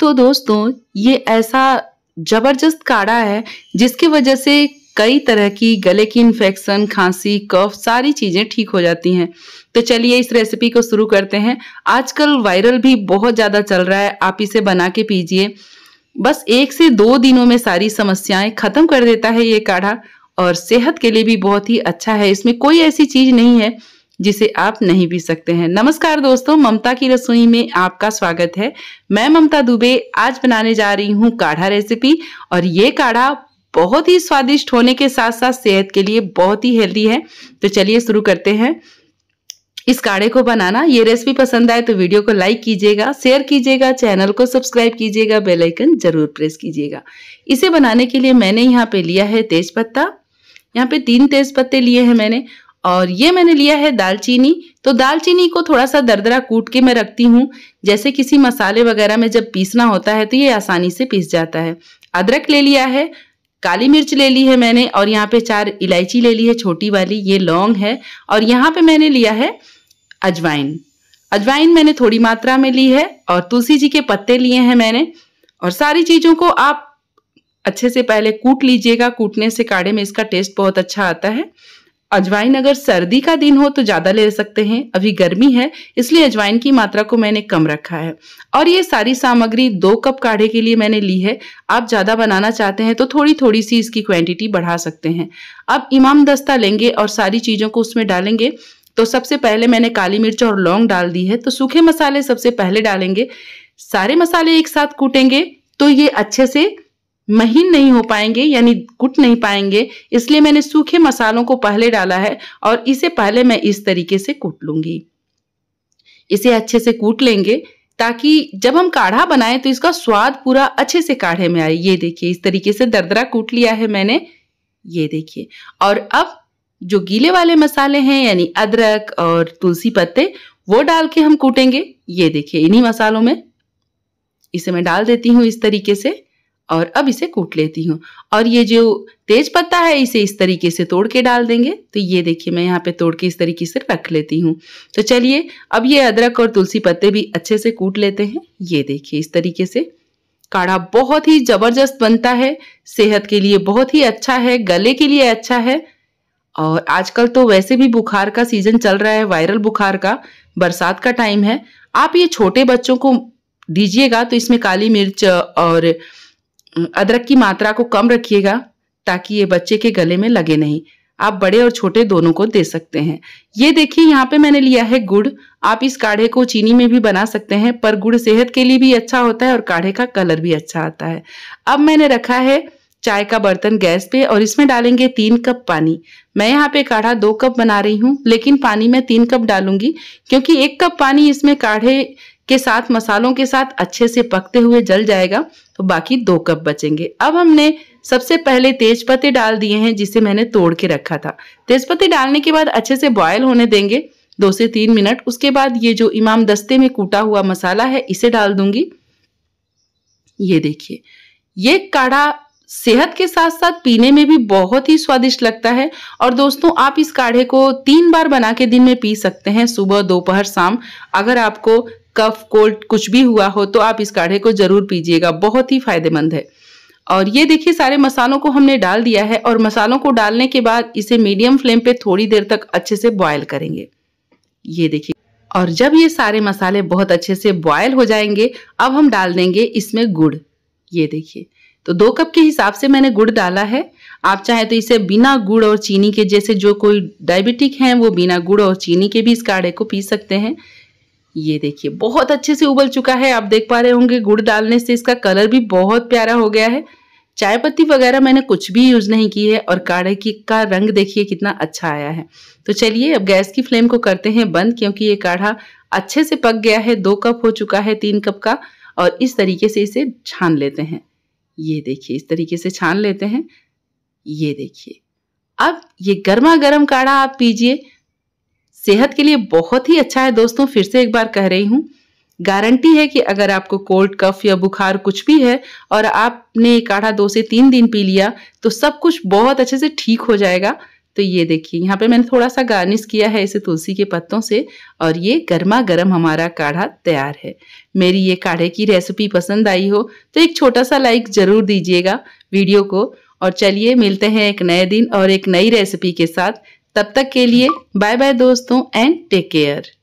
तो दोस्तों ये ऐसा जबरदस्त काढ़ा है जिसकी वजह से कई तरह की गले की इन्फेक्शन खांसी कफ सारी चीज़ें ठीक हो जाती हैं तो चलिए इस रेसिपी को शुरू करते हैं आजकल वायरल भी बहुत ज़्यादा चल रहा है आप इसे बना के पीजिए बस एक से दो दिनों में सारी समस्याएं ख़त्म कर देता है ये काढ़ा और सेहत के लिए भी बहुत ही अच्छा है इसमें कोई ऐसी चीज़ नहीं है जिसे आप नहीं पी सकते हैं नमस्कार दोस्तों ममता की रसोई में आपका स्वागत है मैं ममता दुबे आज बनाने जा रही हूँ काढ़ा रेसिपी और ये काढ़ा बहुत ही स्वादिष्ट होने के साथ साथ सेहत के लिए बहुत ही हेल्दी है तो चलिए शुरू करते हैं इस काढ़े को बनाना ये रेसिपी पसंद आए तो वीडियो को लाइक कीजिएगा शेयर कीजिएगा चैनल को सब्सक्राइब कीजिएगा बेल आइकन जरूर प्रेस कीजिएगा इसे बनाने के लिए मैंने यहाँ पे लिया है तेज पत्ता यहाँ पे तीन तेज पत्ते लिए हैं मैंने और ये मैंने लिया है दालचीनी तो दालचीनी को थोड़ा सा दरदरा कूट के मैं रखती हूँ जैसे किसी मसाले वगैरह में जब पीसना होता है तो ये आसानी से पीस जाता है अदरक ले लिया है काली मिर्च ले ली है मैंने और यहाँ पे चार इलायची ले ली है छोटी वाली ये लौंग है और यहाँ पे मैंने लिया है अजवाइन अजवाइन मैंने थोड़ी मात्रा में ली है और तुलसी जी के पत्ते लिए हैं मैंने और सारी चीज़ों को आप अच्छे से पहले कूट लीजिएगा कूटने से काढ़े में इसका टेस्ट बहुत अच्छा आता है अजवाइन अगर सर्दी का दिन हो तो ज़्यादा ले सकते हैं अभी गर्मी है इसलिए अजवाइन की मात्रा को मैंने कम रखा है और ये सारी सामग्री दो कप काढ़े के लिए मैंने ली है आप ज़्यादा बनाना चाहते हैं तो थोड़ी थोड़ी सी इसकी क्वांटिटी बढ़ा सकते हैं अब इमाम दस्ता लेंगे और सारी चीज़ों को उसमें डालेंगे तो सबसे पहले मैंने काली मिर्च और लौंग डाल दी है तो सूखे मसाले सबसे पहले डालेंगे सारे मसाले एक साथ कूटेंगे तो ये अच्छे से महीन नहीं हो पाएंगे यानी घुट नहीं पाएंगे इसलिए मैंने सूखे मसालों को पहले डाला है और इसे पहले मैं इस तरीके से कूट लूंगी इसे अच्छे से कूट लेंगे ताकि जब हम काढ़ा बनाएं तो इसका स्वाद पूरा अच्छे से काढ़े में आए ये देखिए इस तरीके से दरदरा कूट लिया है मैंने ये देखिए और अब जो गीले वाले मसाले हैं यानी अदरक और तुलसी पत्ते वो डाल के हम कूटेंगे ये देखिए इन्हीं मसालों में इसे मैं डाल देती हूँ इस तरीके से और अब इसे कूट लेती हूँ और ये जो तेज पत्ता है इसे इस तरीके से तोड़ के डाल देंगे तो ये देखिए मैं यहाँ पे तोड़ के इस तरीके से रख लेती हूँ तो चलिए अब ये अदरक और तुलसी पत्ते भी अच्छे से कूट लेते हैं ये देखिए इस तरीके से काढ़ा बहुत ही ज़बरदस्त बनता है सेहत के लिए बहुत ही अच्छा है गले के लिए अच्छा है और आजकल तो वैसे भी बुखार का सीजन चल रहा है वायरल बुखार का बरसात का टाइम है आप ये छोटे बच्चों को दीजिएगा तो इसमें काली मिर्च और अदरक की मात्रा को कम रखिएगा ताकि ये बच्चे के गले में लगे नहीं आप बड़े और छोटे दोनों को दे सकते हैं ये देखिए यहाँ पे मैंने लिया है गुड़ आप इस काढ़े को चीनी में भी बना सकते हैं पर गुड़ सेहत के लिए भी अच्छा होता है और काढ़े का कलर भी अच्छा आता है अब मैंने रखा है चाय का बर्तन गैस पे और इसमें डालेंगे तीन कप पानी मैं यहाँ पे काढ़ा दो कप बना रही हूँ लेकिन पानी मैं तीन कप डालूंगी क्योंकि एक कप पानी इसमें काढ़े के साथ मसालों के साथ अच्छे से पकते हुए जल जाएगा तो बाकी दो कप बचेंगे अब हमने सबसे पहले तेज पत्ते डाल दिए हैं जिसे मैंने तोड़ के रखा था तेज पत्ते डालने के बाद अच्छे से बॉयल होने देंगे दो से तीन मिनट उसके बाद ये जो इमाम दस्ते में कूटा हुआ मसाला है इसे डाल दूंगी ये देखिए ये काढ़ा सेहत के साथ साथ पीने में भी बहुत ही स्वादिष्ट लगता है और दोस्तों आप इस काढ़े को तीन बार बना के दिन में पी सकते हैं सुबह दोपहर शाम अगर आपको कफ कोल्ड कुछ भी हुआ हो तो आप इस काढ़े को ज़रूर पीजिएगा बहुत ही फायदेमंद है और ये देखिए सारे मसालों को हमने डाल दिया है और मसालों को डालने के बाद इसे मीडियम फ्लेम पे थोड़ी देर तक अच्छे से बॉयल करेंगे ये देखिए और जब ये सारे मसाले बहुत अच्छे से बॉयल हो जाएंगे अब हम डाल देंगे इसमें गुड़ ये देखिए तो दो कप के हिसाब से मैंने गुड़ डाला है आप चाहे तो इसे बिना गुड़ और चीनी के जैसे जो कोई डायबिटिक हैं वो बिना गुड़ और चीनी के भी इस काढ़े को पी सकते हैं ये देखिए बहुत अच्छे से उबल चुका है आप देख पा रहे होंगे गुड़ डालने से इसका कलर भी बहुत प्यारा हो गया है चाय पत्ती वगैरह मैंने कुछ भी यूज नहीं की है और काढ़े की का रंग देखिए कितना अच्छा आया है तो चलिए अब गैस की फ्लेम को करते हैं बंद क्योंकि ये काढ़ा अच्छे से पक गया है दो कप हो चुका है तीन कप का और इस तरीके से इसे छान लेते हैं ये देखिए इस तरीके से छान लेते हैं ये देखिए अब ये गर्मा गर्म काढ़ा आप पीजिए सेहत के लिए बहुत ही अच्छा है दोस्तों फिर से एक बार कह रही हूँ गारंटी है कि अगर आपको कोल्ड कफ या बुखार कुछ भी है और आपने काढ़ा दो से तीन दिन पी लिया तो सब कुछ बहुत अच्छे से ठीक हो जाएगा तो ये देखिए यहाँ पे मैंने थोड़ा सा गार्निश किया है इसे तुलसी के पत्तों से और ये गर्मा गर्म हमारा काढ़ा तैयार है मेरी ये काढ़े की रेसिपी पसंद आई हो तो एक छोटा सा लाइक ज़रूर दीजिएगा वीडियो को और चलिए मिलते हैं एक नए दिन और एक नई रेसिपी के साथ तब तक के लिए बाय बाय दोस्तों एंड टेक केयर